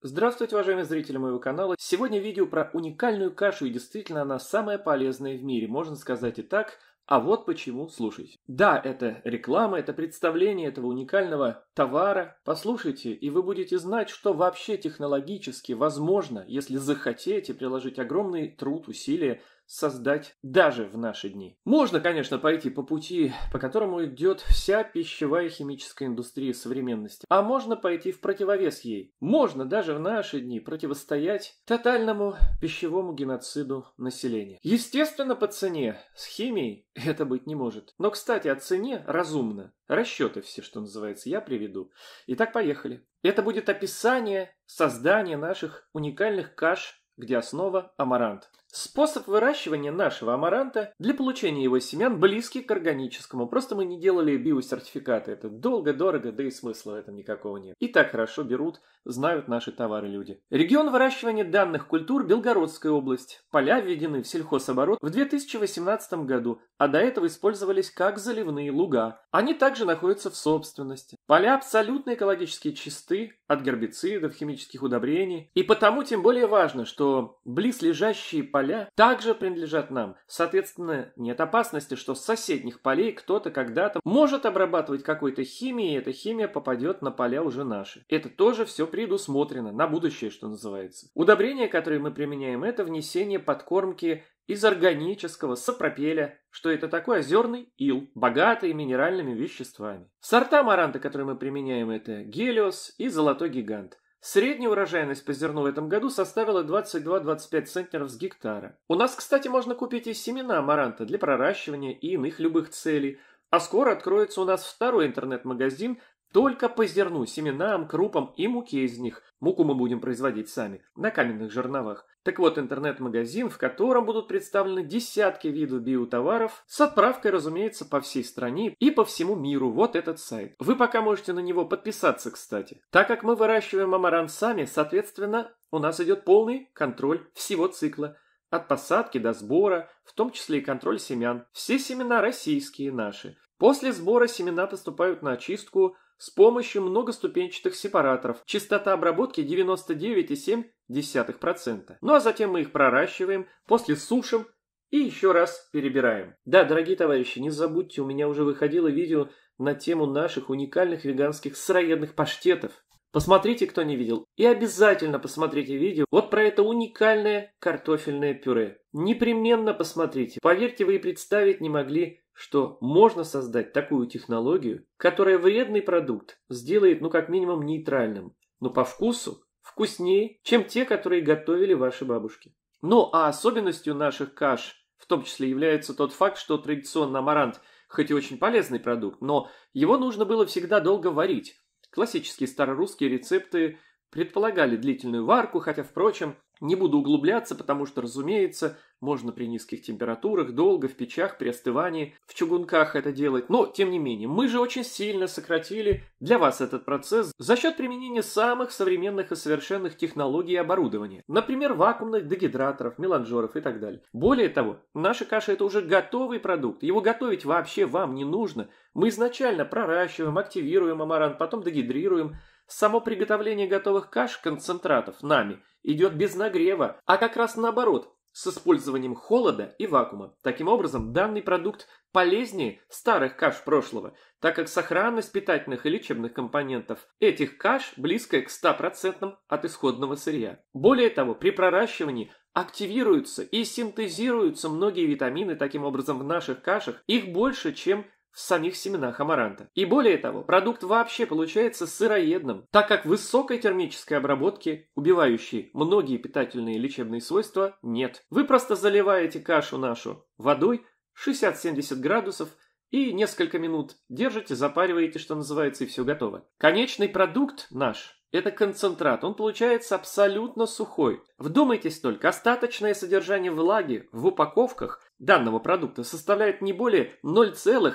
Здравствуйте, уважаемые зрители моего канала! Сегодня видео про уникальную кашу, и действительно она самая полезная в мире, можно сказать и так, а вот почему слушайте. Да, это реклама, это представление этого уникального товара. Послушайте, и вы будете знать, что вообще технологически возможно, если захотите приложить огромный труд, усилия, создать даже в наши дни. Можно, конечно, пойти по пути, по которому идет вся пищевая химическая индустрия современности, а можно пойти в противовес ей. Можно даже в наши дни противостоять тотальному пищевому геноциду населения. Естественно, по цене. С химией это быть не может. Но, кстати, о цене разумно. Расчеты все, что называется, я приведу. Итак, поехали. Это будет описание создания наших уникальных каш где основа – амарант. Способ выращивания нашего амаранта для получения его семян близкий к органическому. Просто мы не делали биосертификаты. Это долго, дорого, да и смысла в этом никакого нет. И так хорошо берут, знают наши товары люди. Регион выращивания данных культур – Белгородская область. Поля введены в сельхозоборот в 2018 году, а до этого использовались как заливные луга. Они также находятся в собственности. Поля абсолютно экологически чисты, от гербицидов, химических удобрений. И потому тем более важно, что близлежащие поля также принадлежат нам. Соответственно, нет опасности, что с соседних полей кто-то когда-то может обрабатывать какой-то химией, и эта химия попадет на поля уже наши. Это тоже все предусмотрено, на будущее, что называется. Удобрения, которые мы применяем, это внесение подкормки из органического сапропеля, что это такой озерный ил, богатый минеральными веществами. Сорта маранта, которые мы применяем, это гелиос и золотой гигант. Средняя урожайность по зерну в этом году составила 22-25 центнеров с гектара. У нас, кстати, можно купить и семена маранта для проращивания и иных любых целей, а скоро откроется у нас второй интернет-магазин только по зерну, семенам, крупам и муке из них. Муку мы будем производить сами, на каменных жерновах. Так вот, интернет-магазин, в котором будут представлены десятки видов биотоваров, с отправкой, разумеется, по всей стране и по всему миру. Вот этот сайт. Вы пока можете на него подписаться, кстати. Так как мы выращиваем амаран сами, соответственно, у нас идет полный контроль всего цикла – от посадки до сбора, в том числе и контроль семян. Все семена российские наши. После сбора семена поступают на очистку с помощью многоступенчатых сепараторов. Частота обработки 99,7%. Ну а затем мы их проращиваем, после сушим и еще раз перебираем. Да, дорогие товарищи, не забудьте, у меня уже выходило видео на тему наших уникальных веганских сыроедных паштетов. Посмотрите, кто не видел. И обязательно посмотрите видео вот про это уникальное картофельное пюре. Непременно посмотрите. Поверьте, вы и представить не могли, что можно создать такую технологию, которая вредный продукт сделает, ну, как минимум, нейтральным. Но по вкусу вкуснее, чем те, которые готовили ваши бабушки. Ну, а особенностью наших каш в том числе является тот факт, что традиционно амарант, хоть и очень полезный продукт, но его нужно было всегда долго варить. Классические старорусские рецепты предполагали длительную варку, хотя, впрочем, не буду углубляться, потому что, разумеется, можно при низких температурах, долго, в печах, при остывании, в чугунках это делать. Но, тем не менее, мы же очень сильно сократили для вас этот процесс за счет применения самых современных и совершенных технологий и оборудования. Например, вакуумных дегидраторов, меланжеров и так далее. Более того, наша каша это уже готовый продукт. Его готовить вообще вам не нужно. Мы изначально проращиваем, активируем амарант, потом дегидрируем, Само приготовление готовых каш, концентратов, нами, идет без нагрева, а как раз наоборот, с использованием холода и вакуума. Таким образом, данный продукт полезнее старых каш прошлого, так как сохранность питательных и лечебных компонентов этих каш близкая к 100% от исходного сырья. Более того, при проращивании активируются и синтезируются многие витамины, таким образом в наших кашах их больше, чем в самих семенах амаранта. И более того, продукт вообще получается сыроедным, так как высокой термической обработки, убивающей многие питательные и лечебные свойства, нет. Вы просто заливаете кашу нашу водой 60-70 градусов и несколько минут держите, запариваете, что называется, и все готово. Конечный продукт наш – это концентрат, он получается абсолютно сухой. Вдумайтесь только, остаточное содержание влаги в упаковках данного продукта составляет не более 0,1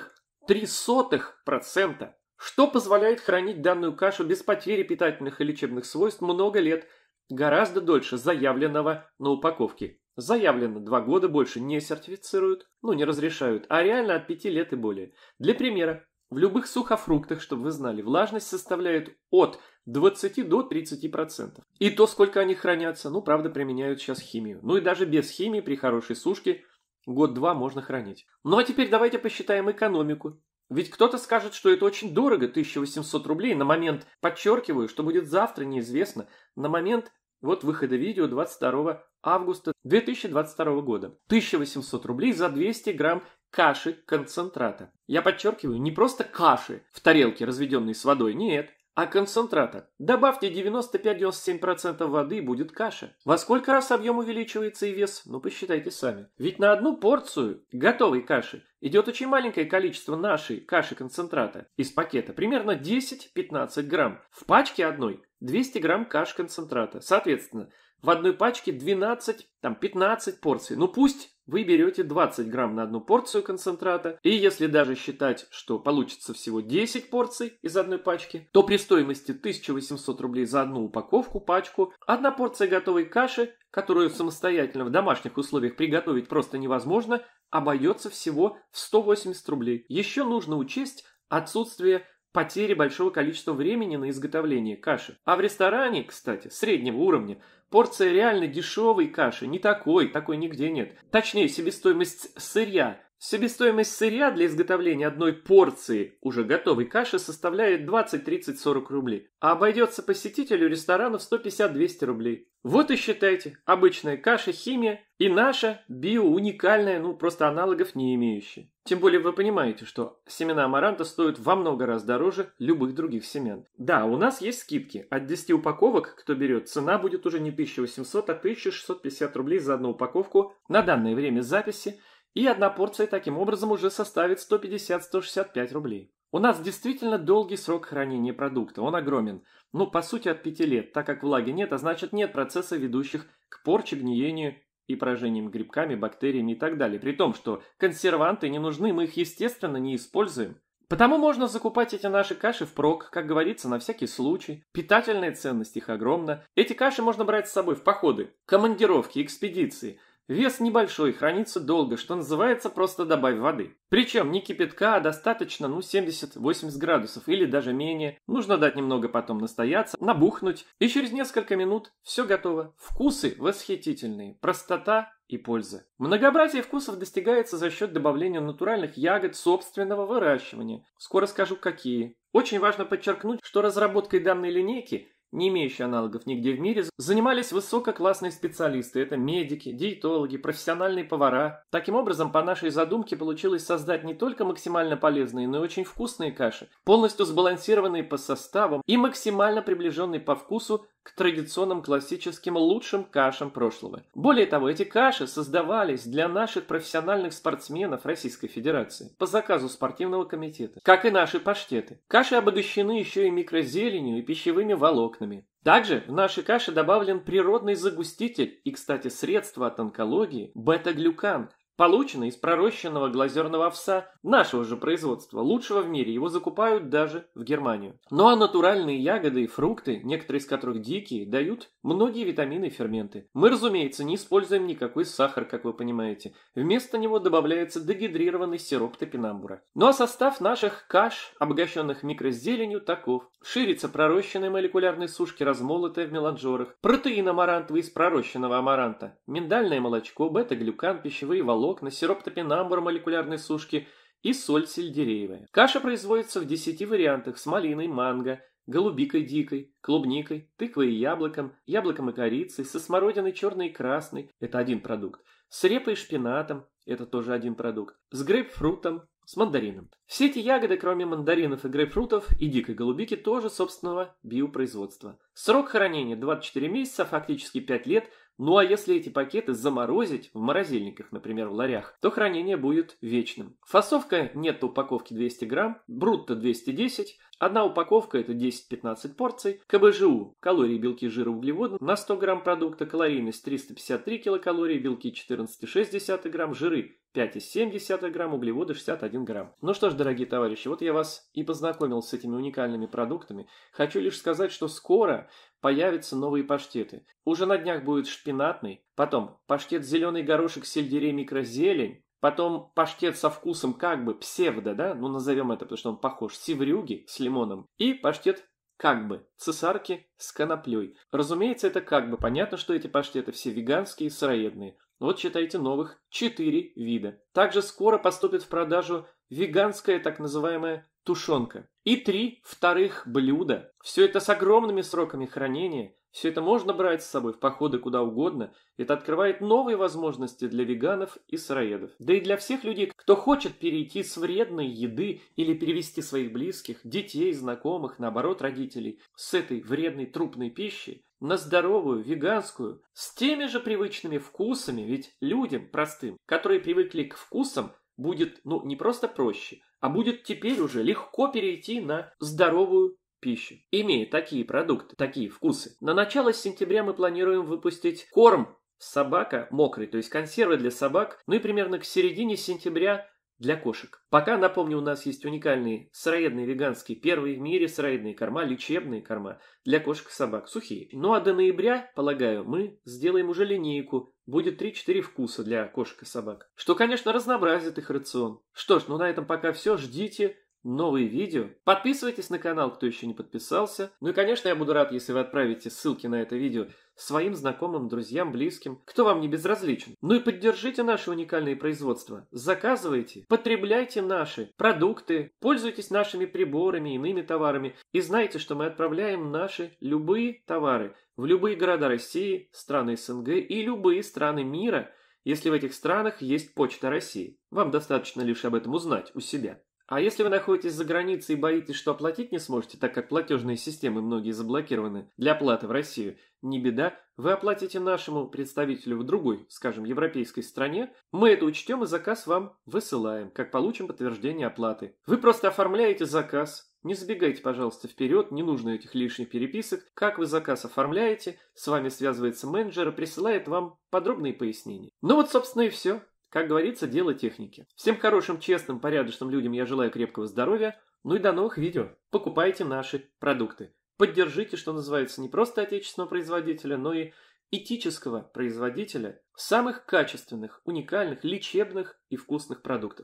0,03%, что позволяет хранить данную кашу без потери питательных и лечебных свойств много лет, гораздо дольше заявленного на упаковке. Заявлено два года больше не сертифицируют, ну не разрешают, а реально от 5 лет и более. Для примера, в любых сухофруктах, чтобы вы знали, влажность составляет от 20 до 30%. И то, сколько они хранятся, ну правда применяют сейчас химию. Ну и даже без химии при хорошей сушке – Год-два можно хранить. Ну а теперь давайте посчитаем экономику. Ведь кто-то скажет, что это очень дорого, 1800 рублей на момент, подчеркиваю, что будет завтра, неизвестно, на момент вот выхода видео 22 августа 2022 года. 1800 рублей за 200 грамм каши концентрата. Я подчеркиваю, не просто каши в тарелке, разведенной с водой, нет. А концентратор. Добавьте 95-97% воды, и будет каша. Во сколько раз объем увеличивается и вес? Ну, посчитайте сами. Ведь на одну порцию готовой каши идет очень маленькое количество нашей каши-концентрата из пакета, примерно 10-15 грамм. В пачке одной 200 грамм каш-концентрата. Соответственно, в одной пачке 12, там 15 порций. Ну пусть вы берете 20 грамм на одну порцию концентрата, и если даже считать, что получится всего 10 порций из одной пачки, то при стоимости 1800 рублей за одну упаковку, пачку, одна порция готовой каши, которую самостоятельно в домашних условиях приготовить просто невозможно, обойдется всего в 180 рублей. Еще нужно учесть отсутствие потери большого количества времени на изготовление каши. А в ресторане, кстати, среднего уровня, порция реально дешевой каши, не такой, такой нигде нет. Точнее, себестоимость сырья. Себестоимость сырья для изготовления одной порции уже готовой каши составляет 20, 30, 40 рублей, а обойдется посетителю ресторана в 150-200 рублей. Вот и считайте, обычная каша, химия и наша био уникальная, ну просто аналогов не имеющая. Тем более вы понимаете, что семена амаранта стоят во много раз дороже любых других семян. Да, у нас есть скидки. От 10 упаковок, кто берет, цена будет уже не 1800, а 1650 рублей за одну упаковку на данное время записи. И одна порция таким образом уже составит 150-165 рублей. У нас действительно долгий срок хранения продукта, он огромен. Ну, по сути, от 5 лет, так как влаги нет, а значит нет процесса, ведущих к порче, гниению и поражением грибками, бактериями и так далее. При том, что консерванты не нужны, мы их, естественно, не используем. Потому можно закупать эти наши каши впрок, как говорится, на всякий случай. Питательная ценность их огромна. Эти каши можно брать с собой в походы, командировки, экспедиции – Вес небольшой, хранится долго, что называется, просто добавь воды. Причем не кипятка, а достаточно, ну, 70-80 градусов или даже менее. Нужно дать немного потом настояться, набухнуть, и через несколько минут все готово. Вкусы восхитительные, простота и польза. Многообразие вкусов достигается за счет добавления натуральных ягод собственного выращивания. Скоро скажу, какие. Очень важно подчеркнуть, что разработкой данной линейки не имеющие аналогов нигде в мире, занимались высококлассные специалисты. Это медики, диетологи, профессиональные повара. Таким образом, по нашей задумке получилось создать не только максимально полезные, но и очень вкусные каши, полностью сбалансированные по составам и максимально приближенные по вкусу к традиционным классическим лучшим кашам прошлого. Более того, эти каши создавались для наших профессиональных спортсменов Российской Федерации по заказу спортивного комитета, как и наши паштеты. Каши обогащены еще и микрозеленью и пищевыми волокнами. Также в наши каши добавлен природный загуститель и, кстати, средство от онкологии бета-глюкан, Получено из пророщенного глазерного овса нашего же производства, лучшего в мире, его закупают даже в Германию. Ну а натуральные ягоды и фрукты, некоторые из которых дикие, дают многие витамины и ферменты. Мы, разумеется, не используем никакой сахар, как вы понимаете. Вместо него добавляется дегидрированный сироп топинамбура. Ну а состав наших каш, обогащенных микрозеленью, таков. Ширится пророщенной молекулярной сушки, размолотая в меланжорах, протеин амарантовый из пророщенного амаранта, миндальное молочко, бета-глюкан, пищевые волокна, волокна, сироп топинамбура молекулярной сушки и соль сельдереевая. Каша производится в 10 вариантах с малиной, манго, голубикой дикой, клубникой, тыквой и яблоком, яблоком и корицей, со смородиной черной и красной – это один продукт, с репой и шпинатом – это тоже один продукт, с грейпфрутом, с мандарином. Все эти ягоды, кроме мандаринов и грейпфрутов и дикой голубики, тоже собственного биопроизводства. Срок хранения 24 месяца, фактически 5 лет – ну а если эти пакеты заморозить в морозильниках, например, в ларях, то хранение будет вечным. Фасовка нет упаковки 200 грамм, брутто 210, Одна упаковка – это 10-15 порций. КБЖУ – калории, белки, жиры, углеводы на 100 грамм продукта, калорийность 353 килокалории, белки 14,6 грамм, жиры 5,7 грамм, углеводы 61 грамм. Ну что ж, дорогие товарищи, вот я вас и познакомил с этими уникальными продуктами. Хочу лишь сказать, что скоро появятся новые паштеты. Уже на днях будет шпинатный, потом паштет зеленый горошек, сельдерей, микрозелень, Потом паштет со вкусом как бы псевдо, да, ну назовем это, потому что он похож, севрюги с лимоном. И паштет как бы, цесарки с коноплей. Разумеется, это как бы. Понятно, что эти паштеты все веганские и сыроедные. Вот считайте новых 4 вида. Также скоро поступит в продажу веганская так называемая тушенка. И три вторых блюда. Все это с огромными сроками хранения, все это можно брать с собой в походы куда угодно, это открывает новые возможности для веганов и сыроедов. Да и для всех людей, кто хочет перейти с вредной еды или перевести своих близких, детей, знакомых, наоборот, родителей, с этой вредной трупной пищи на здоровую, веганскую, с теми же привычными вкусами, ведь людям простым, которые привыкли к вкусам, будет, ну, не просто проще, а будет теперь уже легко перейти на здоровую пищу, имея такие продукты, такие вкусы. На начало сентября мы планируем выпустить корм собака мокрый, то есть консервы для собак, ну и примерно к середине сентября для кошек. Пока, напомню, у нас есть уникальные сыроедные веганские первые в мире сыроедные корма, лечебные корма для кошек и собак, сухие. Ну а до ноября, полагаю, мы сделаем уже линейку. Будет 3-4 вкуса для кошек и собак. Что, конечно, разнообразит их рацион. Что ж, ну на этом пока все. Ждите новые видео. Подписывайтесь на канал, кто еще не подписался. Ну и, конечно, я буду рад, если вы отправите ссылки на это видео своим знакомым, друзьям, близким, кто вам не безразличен. Ну и поддержите наши уникальные производства. Заказывайте, потребляйте наши продукты, пользуйтесь нашими приборами, иными товарами. И знайте, что мы отправляем наши любые товары в любые города России, страны СНГ и любые страны мира, если в этих странах есть почта России. Вам достаточно лишь об этом узнать у себя. А если вы находитесь за границей и боитесь, что оплатить не сможете, так как платежные системы многие заблокированы для оплаты в Россию, не беда, вы оплатите нашему представителю в другой, скажем, европейской стране, мы это учтем и заказ вам высылаем, как получим подтверждение оплаты. Вы просто оформляете заказ, не забегайте, пожалуйста, вперед, не нужно этих лишних переписок. Как вы заказ оформляете, с вами связывается менеджер и присылает вам подробные пояснения. Ну вот, собственно, и все. Как говорится, дело техники. Всем хорошим, честным, порядочным людям я желаю крепкого здоровья. Ну и до новых видео. Покупайте наши продукты. Поддержите, что называется, не просто отечественного производителя, но и этического производителя самых качественных, уникальных, лечебных и вкусных продуктов.